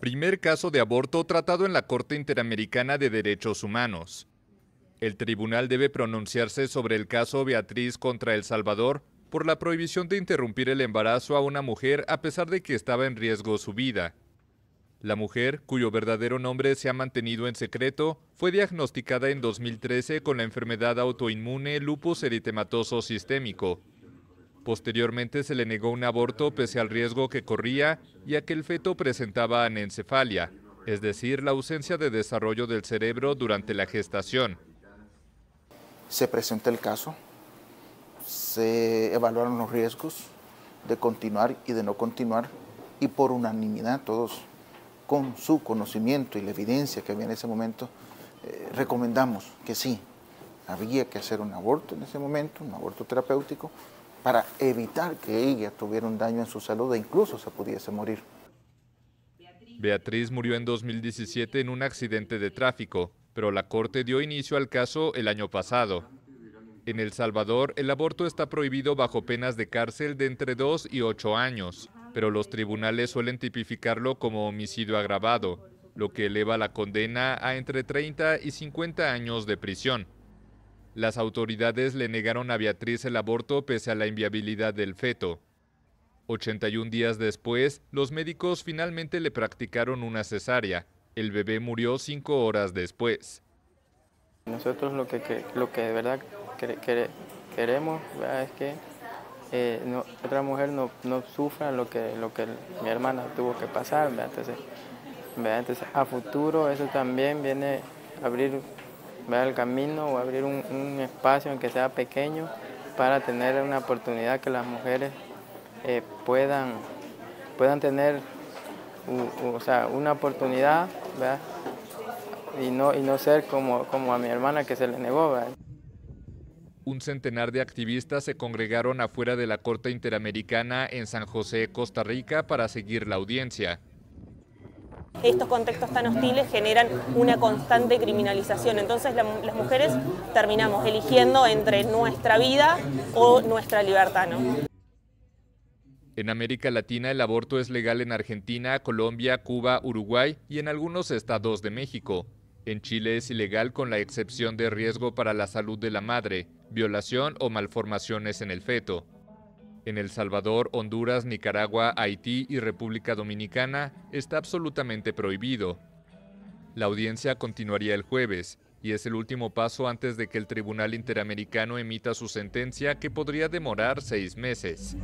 Primer caso de aborto tratado en la Corte Interamericana de Derechos Humanos. El tribunal debe pronunciarse sobre el caso Beatriz contra El Salvador por la prohibición de interrumpir el embarazo a una mujer a pesar de que estaba en riesgo su vida. La mujer, cuyo verdadero nombre se ha mantenido en secreto, fue diagnosticada en 2013 con la enfermedad autoinmune lupus eritematoso sistémico, Posteriormente se le negó un aborto pese al riesgo que corría y a que el feto presentaba anencefalia, es decir, la ausencia de desarrollo del cerebro durante la gestación. Se presenta el caso, se evaluaron los riesgos de continuar y de no continuar y por unanimidad todos, con su conocimiento y la evidencia que había en ese momento, eh, recomendamos que sí, había que hacer un aborto en ese momento, un aborto terapéutico, para evitar que ella tuviera un daño en su salud e incluso se pudiese morir. Beatriz murió en 2017 en un accidente de tráfico, pero la Corte dio inicio al caso el año pasado. En El Salvador, el aborto está prohibido bajo penas de cárcel de entre 2 y 8 años, pero los tribunales suelen tipificarlo como homicidio agravado, lo que eleva la condena a entre 30 y 50 años de prisión. Las autoridades le negaron a Beatriz el aborto pese a la inviabilidad del feto. 81 días después, los médicos finalmente le practicaron una cesárea. El bebé murió cinco horas después. Nosotros lo que, lo que de verdad queremos es que eh, otra mujer no, sufra lo que, lo que mi hermana tuvo que pasar. a futuro eso también viene a abrir ver el camino o abrir un, espacio en que sea pequeño para tener una oportunidad que las mujeres eh, puedan, puedan tener o sea, una oportunidad Y, no, y no ser como, como a mi hermana que se le negó. un centenar de activistas se congregaron afuera de la Corte Interamericana en San José, Costa Rica, para seguir la audiencia estos contextos tan hostiles generan una constante criminalización. Entonces las mujeres terminamos eligiendo entre nuestra vida o nuestra libertad. En América Latina el aborto es legal en Argentina, Colombia, Cuba, Uruguay y en algunos estados de México. En Chile es ilegal con la excepción de riesgo para la salud de la madre, violación o malformaciones en el feto. En El Salvador, Honduras, Nicaragua, Haití y República Dominicana está absolutamente prohibido. La audiencia continuaría el jueves y es el último paso antes de que el Tribunal Interamericano emita su sentencia que podría demorar seis meses.